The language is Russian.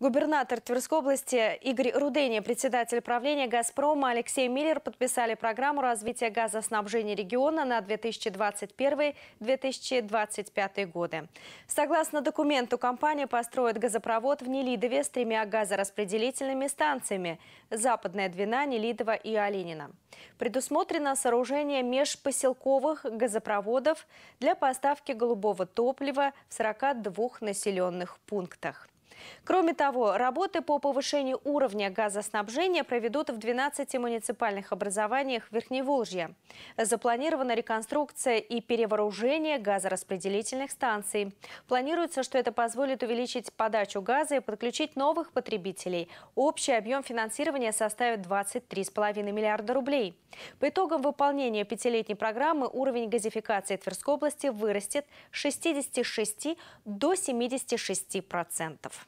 Губернатор Тверской области Игорь Рудени и председатель правления «Газпрома» Алексей Миллер подписали программу развития газоснабжения региона на 2021-2025 годы. Согласно документу, компания построит газопровод в Нелидове с тремя газораспределительными станциями «Западная Двина», Нелидова и «Оленина». Предусмотрено сооружение межпоселковых газопроводов для поставки голубого топлива в 42 населенных пунктах. Кроме того, работы по повышению уровня газоснабжения проведут в 12 муниципальных образованиях Верхневолжья. Запланирована реконструкция и перевооружение газораспределительных станций. Планируется, что это позволит увеличить подачу газа и подключить новых потребителей. Общий объем финансирования составит 23,5 миллиарда рублей. По итогам выполнения пятилетней программы уровень газификации Тверской области вырастет с 66 до 76 процентов.